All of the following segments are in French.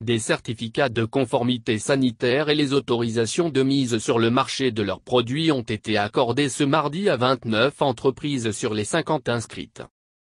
des certificats de conformité sanitaire et les autorisations de mise sur le marché de leurs produits ont été accordés ce mardi à 29 entreprises sur les 50 inscrites.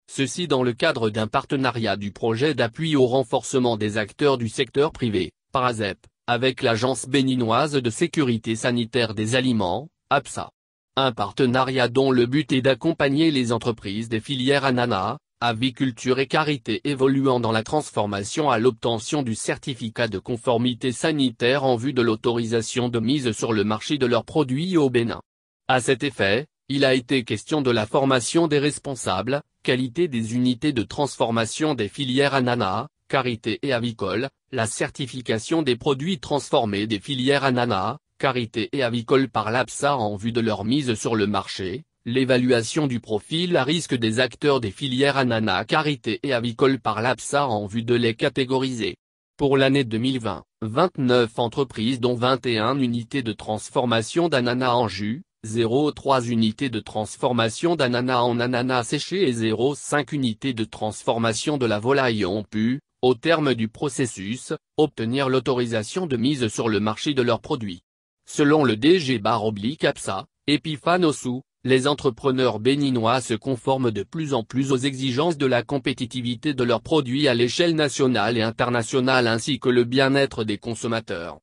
Ceci dans le cadre d'un partenariat du projet d'appui au renforcement des acteurs du secteur privé, parasep, avec l'Agence béninoise de sécurité sanitaire des aliments, APSA. Un partenariat dont le but est d'accompagner les entreprises des filières ananas, aviculture et carité évoluant dans la transformation à l'obtention du certificat de conformité sanitaire en vue de l'autorisation de mise sur le marché de leurs produits au Bénin. À cet effet, il a été question de la formation des responsables, qualité des unités de transformation des filières ananas, carité et avicole, la certification des produits transformés des filières ananas, carité et avicole par l'APSA en vue de leur mise sur le marché, L'évaluation du profil à risque des acteurs des filières ananas carité et avicole par l'APSA en vue de les catégoriser. Pour l'année 2020, 29 entreprises dont 21 unités de transformation d'ananas en jus, 0,3 unités de transformation d'ananas en ananas séché et 0,5 unités de transformation de la volaille ont pu, au terme du processus, obtenir l'autorisation de mise sur le marché de leurs produits. Selon le DG Bar oblique APSA, Epifanosu, les entrepreneurs béninois se conforment de plus en plus aux exigences de la compétitivité de leurs produits à l'échelle nationale et internationale ainsi que le bien-être des consommateurs.